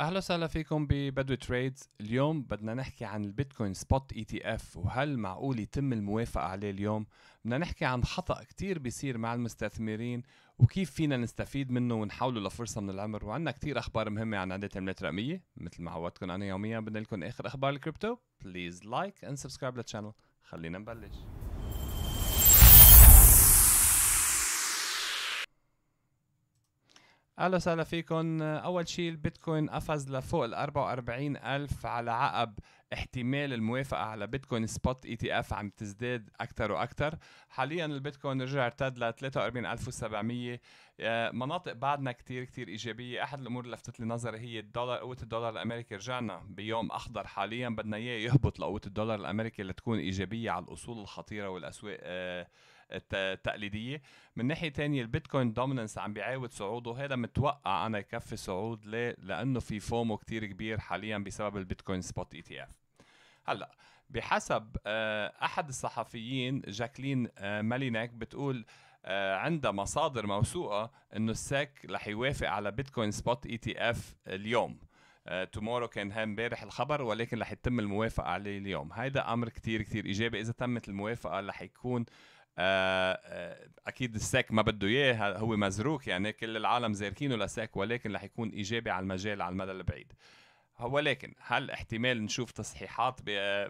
اهلا وسهلا فيكم ببدو تريدز اليوم بدنا نحكي عن البيتكوين سبوت اي تي اف وهل معقول يتم الموافقه عليه اليوم بدنا نحكي عن خطا كتير بيصير مع المستثمرين وكيف فينا نستفيد منه ونحوله لفرصه من العمر وعندنا كتير اخبار مهمه عن عده عملات رقميه مثل ما عودتكم انا يوميا بدنا لكم اخر اخبار الكريبتو بليز لايك اند سبسكرايب للشانل خلينا نبلش اهلا وسهلا فيكم اول شيء البيتكوين قفز لفوق ال 44 الف على عقب احتمال الموافقه على بيتكوين سبوت اي تي اف عم تزداد اكثر واكثر حاليا البيتكوين رجع ارتد ل 43700 آه، مناطق بعدنا كثير كثير ايجابيه احد الامور اللي لفتت لي نظري هي الدولار قوه الدولار الامريكي رجعنا بيوم اخضر حاليا بدنا اياه يهبط لقوه الدولار الامريكي لتكون ايجابيه على الاصول الخطيره والاسواق آه، التقليديه من ناحيه تانية البيتكوين دوميننس عم بيعاود صعوده هذا متوقع انا يكفي صعود ليه لانه في فومو كتير كبير حاليا بسبب البيتكوين سبوت اي تي اف هلا بحسب آه، احد الصحفيين جاكلين آه، مالينك بتقول آه، عندها مصادر موثوقه انه الساك رح يوافق على بيتكوين سبوت اي تي اف اليوم تومورو كان امبارح الخبر ولكن رح يتم الموافقه عليه اليوم هذا امر كتير كتير ايجابي اذا تمت الموافقه رح يكون آه، آه، اكيد الساك ما بده اياه هو مزروك يعني كل العالم زاركينه لساك ولكن رح يكون ايجابي على المجال على المدى البعيد ولكن هل احتمال نشوف تصحيحات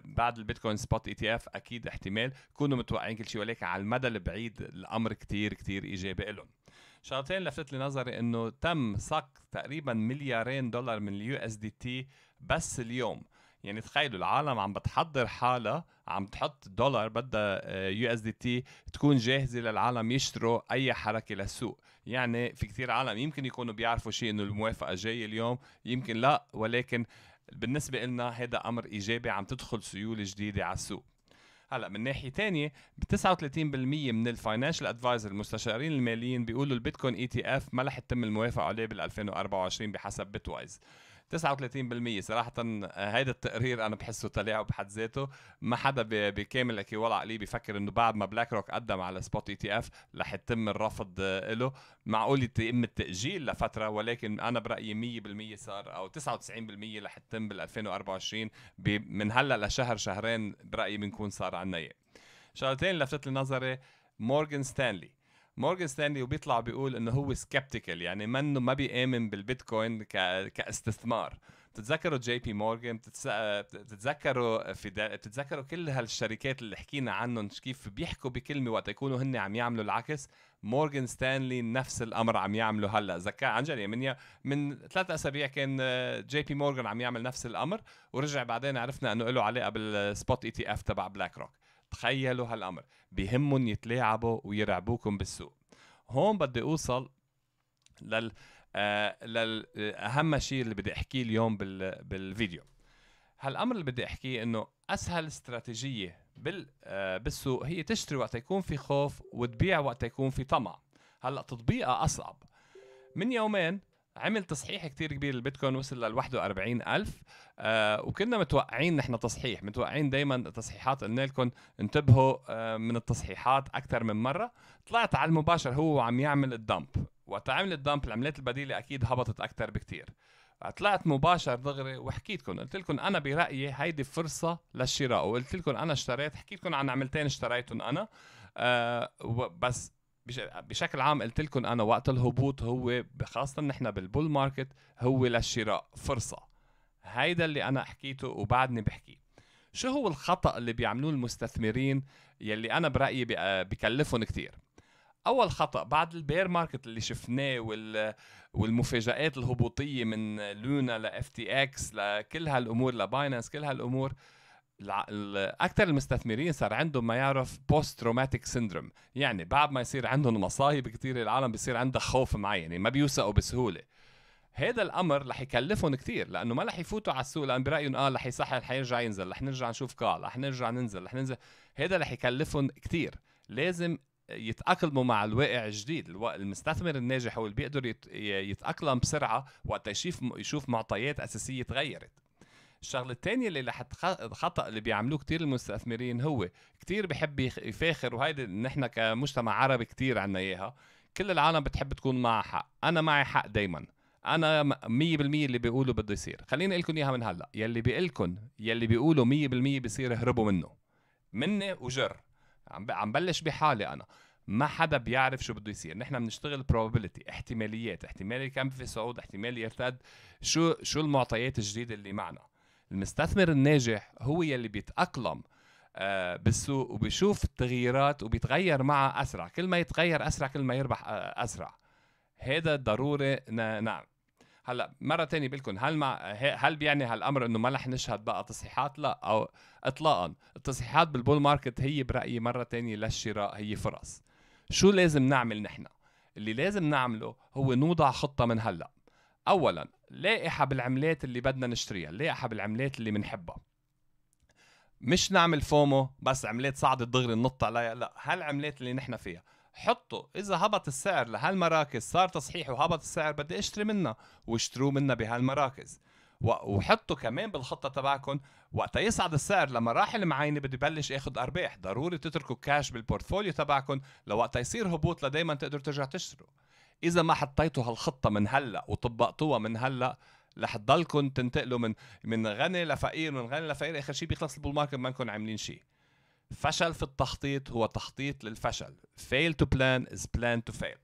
بعد البيتكوين سبوت اي تي اف اكيد احتمال كونوا متوقعين كل شيء ولكن على المدى البعيد الامر كتير كتير ايجابي لهم شغلتين لفتت لي نظري انه تم صك تقريبا مليارين دولار من اليو اس دي تي بس اليوم يعني تخيلوا العالم عم بتحضر حالها عم تحط دولار بدها يو اس دي تي تكون جاهزه للعالم يشتروا اي حركه للسوق يعني في كثير عالم يمكن يكونوا بيعرفوا شيء انه الموافقه جايه اليوم يمكن لا ولكن بالنسبه لنا هذا امر ايجابي عم تدخل سيوله جديده على السوق هلا من ناحيه ثانيه 39% من الفاينانشال ادفايزر المستشارين الماليين بيقولوا البيتكوين اي تي اف ما رح يتم الموافقه عليه بال 2024 بحسب بيتوايز 39% صراحه آه، هيدا التقرير انا بحسه تلاعب بحد ذاته ما حدا بكامل هيك ولا عقليه بفكر انه بعد ما بلاك روك قدم على سبوت اي تي اف رح يتم الرفض آه، له معقول يتم التاجيل لفتره ولكن انا برايي 100% صار او 99% رح يتم بال 2024 من هلا لشهر شهرين برايي بنكون صار عنا اياه شغلتين لفتت لنظري مورغان ستانلي مورجان ستانلي وبيطلع بيقول انه هو سكبتيكال يعني منه ما بيامن بالبيتكوين ك... كاستثمار بتتذكروا جي بي مورجان بتتس... بتتذكروا دا... بتتذكروا كل هالشركات اللي حكينا عنهم كيف بيحكوا بكلمه وقت يكونوا هن عم يعملوا العكس مورجان ستانلي نفس الامر عم يعمله هلا زكا عن جد من من ثلاث اسابيع كان جي بي مورجان عم يعمل نفس الامر ورجع بعدين عرفنا انه له علاقه بالسبوت اي تي اف تبع بلاك روك تخيلوا هالامر بهمهم يتلاعبوا ويرعبوكم بالسوق هون بدي اوصل لل آه لل آه، اهم شيء اللي بدي احكيه اليوم بال... بالفيديو هالامر اللي بدي احكيه انه اسهل استراتيجيه بال... آه، بالسوق هي تشتري وقت يكون في خوف وتبيع وقت يكون في طمع هلا تطبيقها اصعب من يومين عمل تصحيح كتير كبير البيتكوين وصل لل 41 ألف آه وكنا متوقعين نحن تصحيح متوقعين دايما تصحيحات قلنا لكم انتبهوا آه من التصحيحات أكثر من مرة طلعت على المباشر هو عم يعمل الدمب وقت عمل الدمب العملات البديلة أكيد هبطت أكثر بكتير آه، طلعت مباشر دغري وحكيتكم قلت لكم انا برايي هيدي فرصه للشراء وقلت لكم انا اشتريت حكيت لكم عن عملتين اشتريتهم انا آه بس بشكل عام قلت لكم انا وقت الهبوط هو خاصه نحن بالبول ماركت هو للشراء فرصه هيدا اللي انا حكيته وبعدني بحكيه شو هو الخطا اللي بيعملوه المستثمرين يلي انا برايي بكلفهم كتير اول خطا بعد البير ماركت اللي شفناه وال والمفاجات الهبوطيه من لونا لاف تي اكس لكل هالامور لباينانس كل هالامور اكثر المستثمرين صار عندهم ما يعرف بوست تروماتيك سيندروم يعني بعد ما يصير عندهم مصايب كثير العالم بيصير عندها خوف معين يعني ما بيوثقوا بسهوله هذا الامر رح يكلفهم كثير لانه ما رح يفوتوا على السوق لان برايهم اه رح يصحح رح يرجع ينزل رح نرجع نشوف قاع رح نرجع ننزل رح ننزل هذا رح يكلفهم كثير لازم يتأقلموا مع الواقع الجديد المستثمر الناجح هو اللي بيقدر يتأقلم بسرعة وقت يشوف يشوف معطيات أساسية تغيرت الشغله الثانيه اللي رح الخطا اللي بيعملوه كثير المستثمرين هو كثير بحب يفاخر وهيدي نحن كمجتمع عربي كثير عنا اياها كل العالم بتحب تكون معها حق انا معي حق دايما انا 100% اللي بيقولوا بده يصير خليني اقول لكم اياها من هلا يلي لكم يلي بيقولوا 100% بيصير اهربوا منه مني وجر عم عم بلش بحالي انا ما حدا بيعرف شو بده يصير نحن بنشتغل probability احتماليات احتمال يكمل في صعود احتمال يرتد شو شو المعطيات الجديده اللي معنا المستثمر الناجح هو يلي بيتأقلم آه، بالسوق وبيشوف التغييرات وبيتغير معها أسرع كل ما يتغير أسرع كل ما يربح آه، أسرع هذا ضروري نعم هلا مره تانية بقول هل مع هل بيعني هالامر انه ما رح نشهد بقى تصحيحات لا او اطلاقا التصحيحات بالبول ماركت هي برايي مره تانية للشراء هي فرص شو لازم نعمل نحن اللي لازم نعمله هو نوضع خطه من هلا اولا لائحه بالعملات اللي بدنا نشتريها لائحه بالعملات اللي بنحبها مش نعمل فومو بس عملات صعدت دغري ننط عليها لا هالعملات اللي نحن فيها حطوا اذا هبط السعر لهالمراكز صار تصحيح وهبط السعر بدي اشتري منها واشتروه منها بهالمراكز وحطوا كمان بالخطه تبعكم وقت يصعد السعر لمراحل معينه بدي بلش اخذ ارباح ضروري تتركوا كاش بالبورتفوليو تبعكم لوقت يصير هبوط لدايما تقدروا ترجعوا تشتروا اذا ما حطيتوا هالخطه من هلا وطبقتوها من هلا رح تضلكم تنتقلوا من من غني لفقير من غني لفقير اخر شيء بيخلص البول ماركت ما نكون عاملين شيء فشل في التخطيط هو تخطيط للفشل fail to plan is plan to fail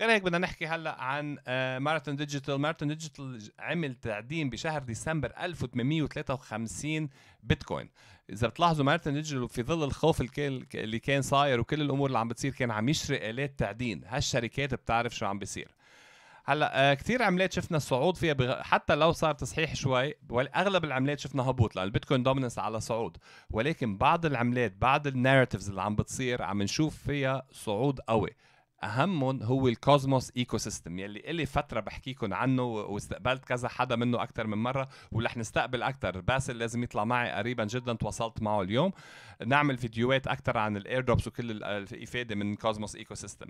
غير هيك بدنا نحكي هلا عن ماراثون ديجيتال ماراثون ديجيتال عمل تعدين بشهر ديسمبر 1853 بيتكوين اذا بتلاحظوا ماراثون ديجيتال في ظل الخوف اللي كان صاير وكل الامور اللي عم بتصير كان عم يشري الات تعدين هالشركات بتعرف شو عم بيصير هلا آه، كثير عملات شفنا صعود فيها بغ... حتى لو صار تصحيح شوي اغلب العملات شفنا هبوط لان البيتكوين دومينس على صعود ولكن بعض العملات بعض النارتيفز اللي عم بتصير عم نشوف فيها صعود قوي اهمهم هو الكوزموس ايكو سيستم يلي الي فتره بحكيكم عنه واستقبلت كذا حدا منه اكثر من مره ورح نستقبل اكثر باسل لازم يطلع معي قريبا جدا تواصلت معه اليوم نعمل فيديوهات اكثر عن الاير دروبس وكل الافاده من كوزموس ايكو سيستم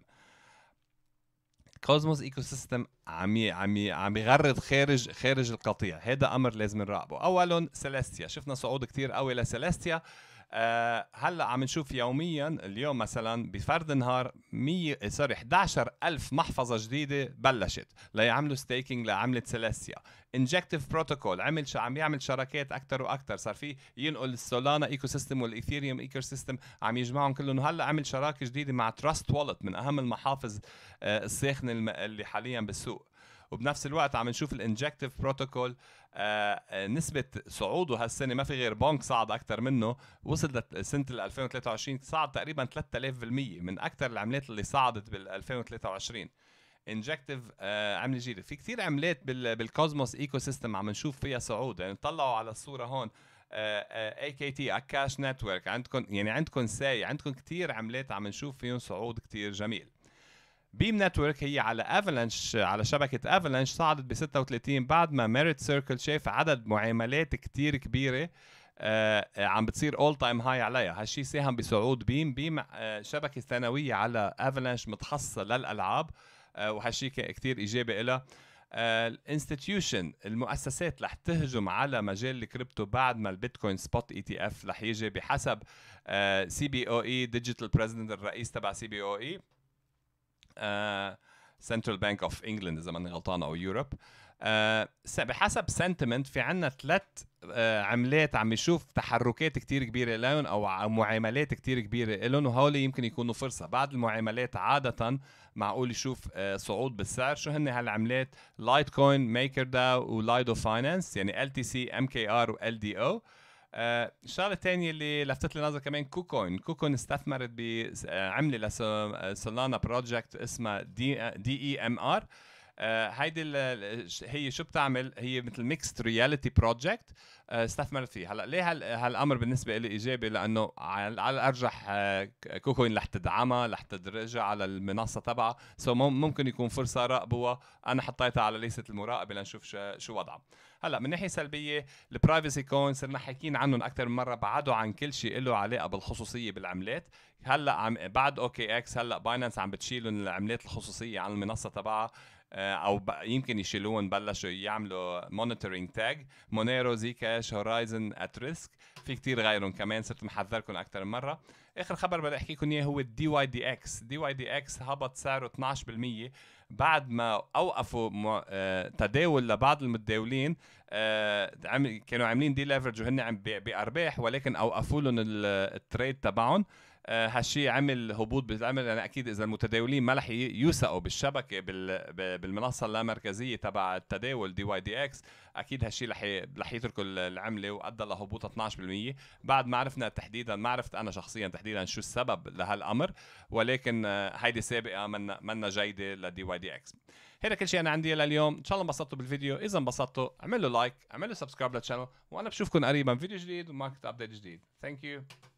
كوزموس ايكو سيستم عم عم عم يغرد خارج خارج القطيع هذا امر لازم نراقبه اولا سيليستيا شفنا صعود كثير قوي لسيليستيا آه، هلا عم نشوف يوميا اليوم مثلا بفرد نهار 100 سوري 11000 محفظه جديده بلشت ليعملوا ستيكينج لعمله سيليسيا انجكتيف بروتوكول عمل شو عم يعمل شراكات اكثر واكثر صار في ينقل السولانا ايكو سيستم والايثيريوم ايكو سيستم عم يجمعهم كلهم هلا عمل شراكه جديده مع تراست والت من اهم المحافظ آه، الساخنه اللي حاليا بالسوق وبنفس الوقت عم نشوف الانجكتيف بروتوكول آه, آه، نسبة صعوده هالسنة ما في غير بونك صعد أكثر منه وصل سنة 2023 صعد تقريبا 3000% من أكثر العملات اللي صعدت بال 2023 انجكتيف آه عمله جديده في كثير عملات بالكوزموس ايكو سيستم عم نشوف فيها صعود يعني طلعوا على الصوره هون اي كي تي اكاش نتورك عندكم يعني عندكم ساي عندكم كثير عملات عم نشوف فيهم صعود كثير جميل بيم نتورك هي على افلانش على شبكه افلانش صعدت ب 36 بعد ما ميريت سيركل شاف عدد معاملات كتير كبيره آه عم بتصير اول تايم هاي عليها هالشي ساهم بصعود بيم بيم آه شبكه ثانويه على افلانش متخصصه للالعاب آه وهالشي كتير ايجابي لها آه، الانستتيوشن المؤسسات رح تهجم على مجال الكريبتو بعد ما البيتكوين سبوت اي تي اف رح يجي بحسب سي بي او اي ديجيتال بريزيدنت الرئيس تبع سي بي او اي سنترال بانك اوف انجلند اذا ماني غلطان او يوروب آه بحسب سنتمنت في عنا ثلاث آه عملات عم يشوف تحركات كتير كبيرة لهم أو معاملات كتير كبيرة لهم وهول يمكن يكونوا فرصة بعد المعاملات عادة معقول يشوف آه صعود بالسعر شو هن هالعملات لايت كوين ميكر داو ولايدو فاينانس يعني ال تي سي ام كي ار وال دي او آه، الشغله الثانيه اللي لفتت لي نظر كمان كوكوين كوكوين استثمرت بعمله لسولانا بروجكت اسمها دي, دي اي ام ار آه، هيدي هي شو بتعمل هي مثل ميكست رياليتي بروجكت استثمرت فيه هلا ليه هالامر بالنسبه لي ايجابي لانه على الارجح آه، كوكوين رح تدعمها رح تدرجها على المنصه تبعها سو ممكن يكون فرصه راقبوها انا حطيتها على ليست المراقبه لنشوف شو وضعها هلا من ناحيه سلبيه البرايفسي كوين صرنا حاكيين عنهم اكثر من مره بعدوا عن كل شيء له علاقه بالخصوصيه بالعملات هلا عم بعد اوكي اكس هلا باينانس عم بتشيل العملات الخصوصيه عن المنصه تبعها آه، او يمكن يشيلوهم بلشوا يعملوا مونيتورينج تاج مونيرو زيكاش هورايزن ات ريسك في كتير غيرهم كمان صرت محذركم اكثر من مره اخر خبر بدي احكي لكم اياه هو الدي واي دي اكس دي واي دي اكس هبط سعره 12% بعد ما اوقفوا آه، تداول لبعض المتداولين آه، كانوا عاملين دي ليفرج وهن عم بارباح ولكن اوقفوا لهم التريد تبعهم آه، هالشيء عمل هبوط بالعمل يعني اكيد اذا المتداولين ما رح يوثقوا بالشبكه بالمنصه اللامركزيه تبع التداول دي واي دي اكس اكيد هالشيء رح رح يتركوا العمله وادى لهبوط 12% بعد ما عرفنا تحديدا ما عرفت انا شخصيا تحديدا شو السبب لهالامر ولكن آه، هيدي سابقه منا منا جيده لدي واي دي اكس هيدا كل شيء انا عندي لليوم ان شاء الله انبسطتوا بالفيديو اذا انبسطتوا اعملوا لايك اعملوا سبسكرايب للشانل وانا بشوفكم قريبا فيديو جديد وماركت ابديت جديد ثانك يو